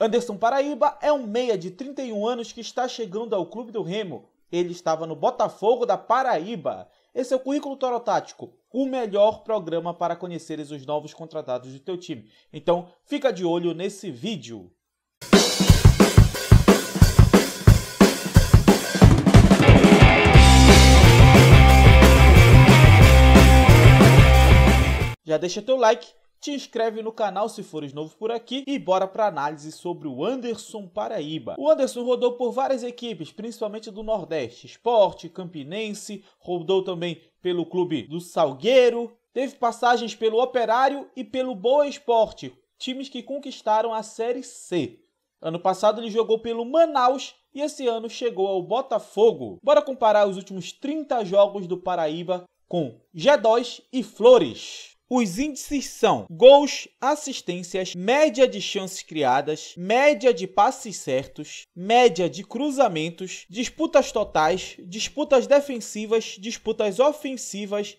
Anderson Paraíba é um meia de 31 anos que está chegando ao clube do Remo. Ele estava no Botafogo da Paraíba. Esse é o Currículo Toro Tático, o melhor programa para conheceres os novos contratados do teu time. Então, fica de olho nesse vídeo. Já deixa teu like te inscreve no canal se fores novo por aqui e bora para análise sobre o Anderson Paraíba. O Anderson rodou por várias equipes, principalmente do Nordeste, Esporte, Campinense, rodou também pelo clube do Salgueiro, teve passagens pelo Operário e pelo Boa Esporte, times que conquistaram a Série C. Ano passado ele jogou pelo Manaus e esse ano chegou ao Botafogo. Bora comparar os últimos 30 jogos do Paraíba com G2 e Flores. Os índices são gols, assistências, média de chances criadas, média de passes certos, média de cruzamentos, disputas totais, disputas defensivas, disputas ofensivas,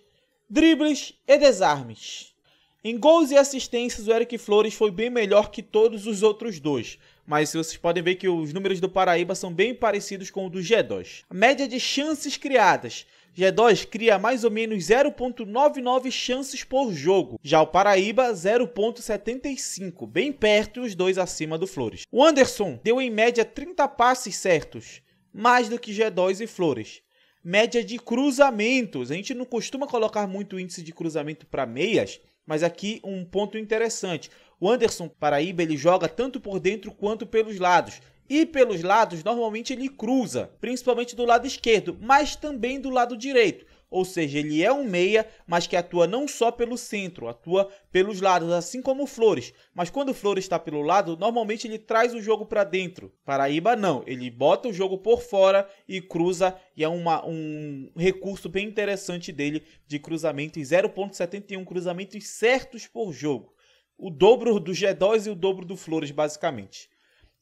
dribles e desarmes. Em gols e assistências, o Eric Flores foi bem melhor que todos os outros dois, mas vocês podem ver que os números do Paraíba são bem parecidos com o do G2. A média de chances criadas G2 cria mais ou menos 0.99 chances por jogo. Já o Paraíba, 0.75, bem perto e os dois acima do Flores. O Anderson deu em média 30 passes certos, mais do que G2 e Flores. Média de cruzamentos. A gente não costuma colocar muito índice de cruzamento para meias, mas aqui um ponto interessante. O Anderson Paraíba ele joga tanto por dentro quanto pelos lados e pelos lados normalmente ele cruza, principalmente do lado esquerdo, mas também do lado direito. Ou seja, ele é um meia, mas que atua não só pelo centro, atua pelos lados, assim como o Flores. Mas quando o Flores está pelo lado, normalmente ele traz o jogo para dentro. Paraíba não, ele bota o jogo por fora e cruza, e é uma, um recurso bem interessante dele de cruzamento em 0.71 cruzamentos certos por jogo. O dobro do G2 e o dobro do Flores, basicamente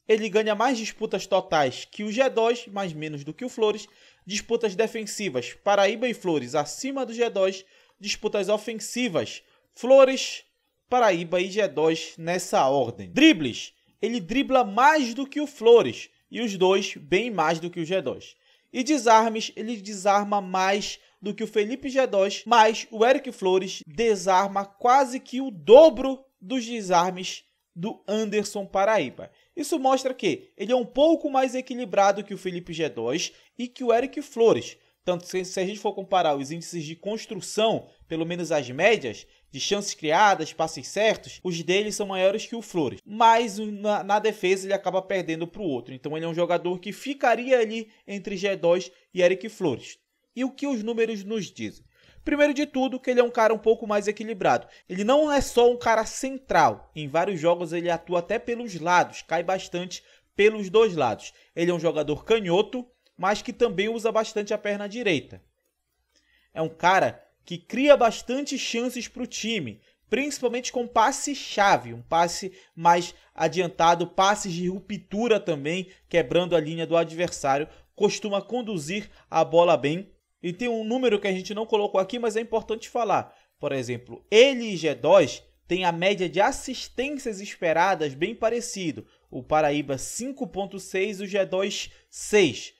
ele ganha mais disputas totais que o G2, mas menos do que o Flores, disputas defensivas, Paraíba e Flores acima do G2, disputas ofensivas, Flores, Paraíba e G2 nessa ordem. Dribles, ele dribla mais do que o Flores, e os dois bem mais do que o G2. E desarmes, ele desarma mais do que o Felipe G2, mas o Eric Flores desarma quase que o dobro dos desarmes do Anderson Paraíba. Isso mostra que ele é um pouco mais equilibrado que o Felipe G2 e que o Eric Flores. Tanto se, se a gente for comparar os índices de construção, pelo menos as médias, de chances criadas, passes certos, os deles são maiores que o Flores. Mas na, na defesa ele acaba perdendo para o outro. Então ele é um jogador que ficaria ali entre G2 e Eric Flores. E o que os números nos dizem? Primeiro de tudo, que ele é um cara um pouco mais equilibrado. Ele não é só um cara central. Em vários jogos ele atua até pelos lados, cai bastante pelos dois lados. Ele é um jogador canhoto, mas que também usa bastante a perna direita. É um cara que cria bastante chances para o time, principalmente com passe chave, um passe mais adiantado, passes de ruptura também, quebrando a linha do adversário, costuma conduzir a bola bem e tem um número que a gente não colocou aqui, mas é importante falar. Por exemplo, ele e G2 têm a média de assistências esperadas bem parecido. O Paraíba 5.6 e o G2 6.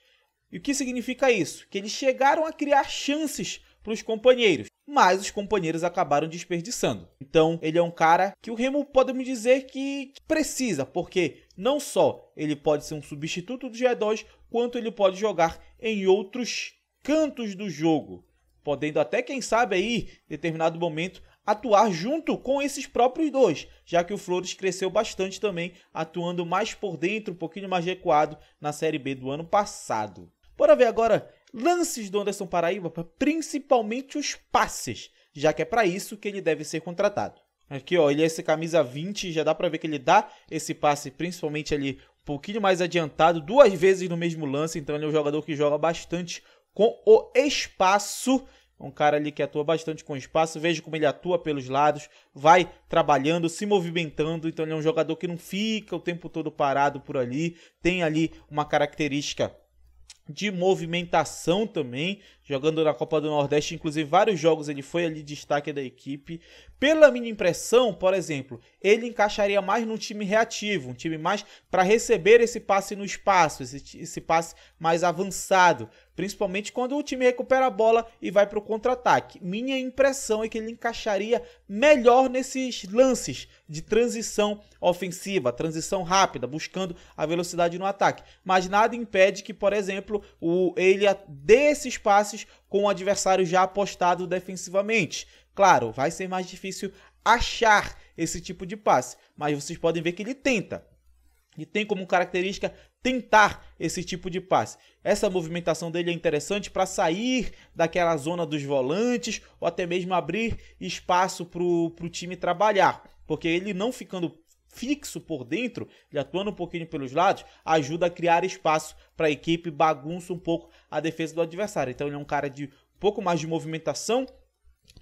E o que significa isso? Que eles chegaram a criar chances para os companheiros, mas os companheiros acabaram desperdiçando. Então, ele é um cara que o Remo pode me dizer que precisa, porque não só ele pode ser um substituto do G2, quanto ele pode jogar em outros cantos do jogo, podendo até, quem sabe, aí, em determinado momento, atuar junto com esses próprios dois, já que o Flores cresceu bastante também, atuando mais por dentro, um pouquinho mais recuado na Série B do ano passado. Bora ver agora lances do Anderson Paraíba, principalmente os passes, já que é para isso que ele deve ser contratado. Aqui, ó, ele é esse camisa 20, já dá para ver que ele dá esse passe, principalmente ali um pouquinho mais adiantado, duas vezes no mesmo lance, então ele é um jogador que joga bastante com o espaço. Um cara ali que atua bastante com espaço. Veja como ele atua pelos lados, vai trabalhando, se movimentando. Então ele é um jogador que não fica o tempo todo parado por ali. Tem ali uma característica de movimentação também, jogando na Copa do Nordeste, inclusive vários jogos ele foi ali destaque da equipe. Pela minha impressão, por exemplo, ele encaixaria mais num time reativo, um time mais para receber esse passe no espaço, esse, esse passe mais avançado, principalmente quando o time recupera a bola e vai para o contra-ataque. Minha impressão é que ele encaixaria melhor nesses lances de transição ofensiva, transição rápida, buscando a velocidade no ataque. Mas nada impede que, por exemplo, o, ele dê esses passes com o adversário já apostado defensivamente. Claro, vai ser mais difícil achar esse tipo de passe, mas vocês podem ver que ele tenta. Ele tem como característica tentar esse tipo de passe. Essa movimentação dele é interessante para sair daquela zona dos volantes ou até mesmo abrir espaço para o time trabalhar, porque ele não ficando fixo por dentro, ele atuando um pouquinho pelos lados, ajuda a criar espaço para a equipe, bagunça um pouco a defesa do adversário. Então ele é um cara de um pouco mais de movimentação,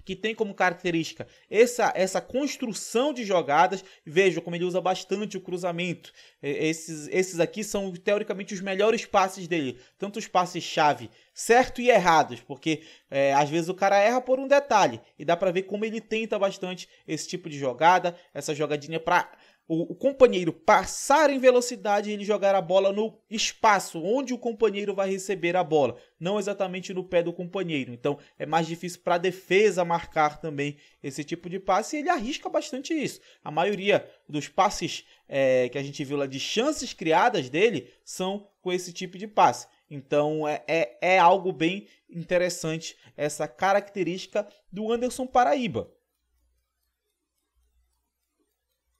que tem como característica essa, essa construção de jogadas. Veja como ele usa bastante o cruzamento. É, esses, esses aqui são teoricamente os melhores passes dele, tanto os passes-chave certo e errados, porque é, às vezes o cara erra por um detalhe e dá para ver como ele tenta bastante esse tipo de jogada, essa jogadinha para o, o companheiro passar em velocidade e ele jogar a bola no espaço onde o companheiro vai receber a bola, não exatamente no pé do companheiro. Então é mais difícil para a defesa marcar também esse tipo de passe e ele arrisca bastante isso. A maioria dos passes é, que a gente viu lá de chances criadas dele são com esse tipo de passe. Então é, é, é algo bem interessante essa característica do Anderson Paraíba.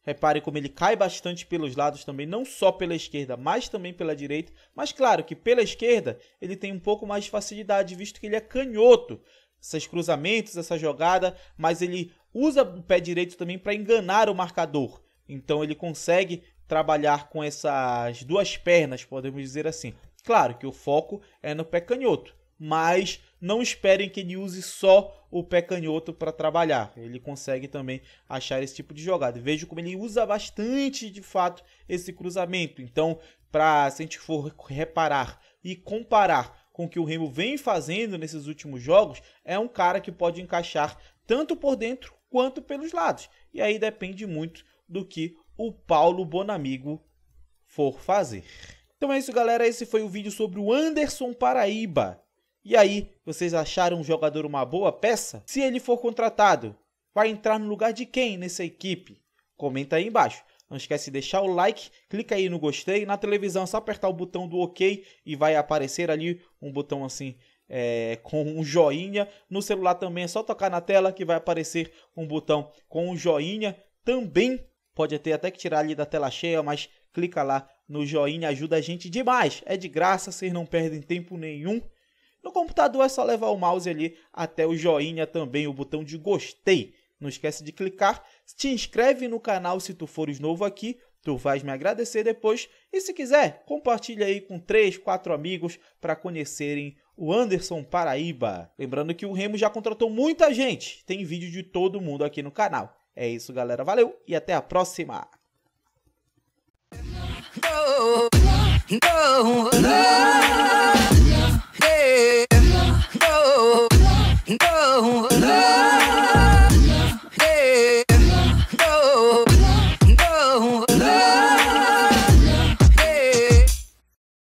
Repare como ele cai bastante pelos lados também, não só pela esquerda, mas também pela direita. Mas claro que pela esquerda ele tem um pouco mais de facilidade, visto que ele é canhoto. Esses cruzamentos, essa jogada, mas ele usa o pé direito também para enganar o marcador. Então ele consegue trabalhar com essas duas pernas, podemos dizer assim. Claro que o foco é no pé canhoto, mas não esperem que ele use só o pé canhoto para trabalhar. Ele consegue também achar esse tipo de jogada. Vejo como ele usa bastante, de fato, esse cruzamento. Então, para se a gente for reparar e comparar com o que o Remo vem fazendo nesses últimos jogos, é um cara que pode encaixar tanto por dentro quanto pelos lados. E aí depende muito do que o Paulo Bonamigo for fazer. Então é isso, galera. Esse foi o vídeo sobre o Anderson Paraíba. E aí, vocês acharam o jogador uma boa peça? Se ele for contratado, vai entrar no lugar de quem nessa equipe? Comenta aí embaixo. Não esquece de deixar o like, clica aí no gostei. Na televisão é só apertar o botão do OK e vai aparecer ali um botão assim é, com um joinha. No celular também é só tocar na tela que vai aparecer um botão com um joinha. Também pode ter até que tirar ali da tela cheia, mas clica lá no joinha, ajuda a gente demais. É de graça, vocês não perdem tempo nenhum. No computador é só levar o mouse ali até o joinha também, o botão de gostei. Não esquece de clicar, te inscreve no canal se tu fores novo aqui, tu vais me agradecer depois e se quiser, compartilha aí com 3, 4 amigos para conhecerem o Anderson Paraíba. Lembrando que o Remo já contratou muita gente, tem vídeo de todo mundo aqui no canal. É isso, galera, valeu e até a próxima.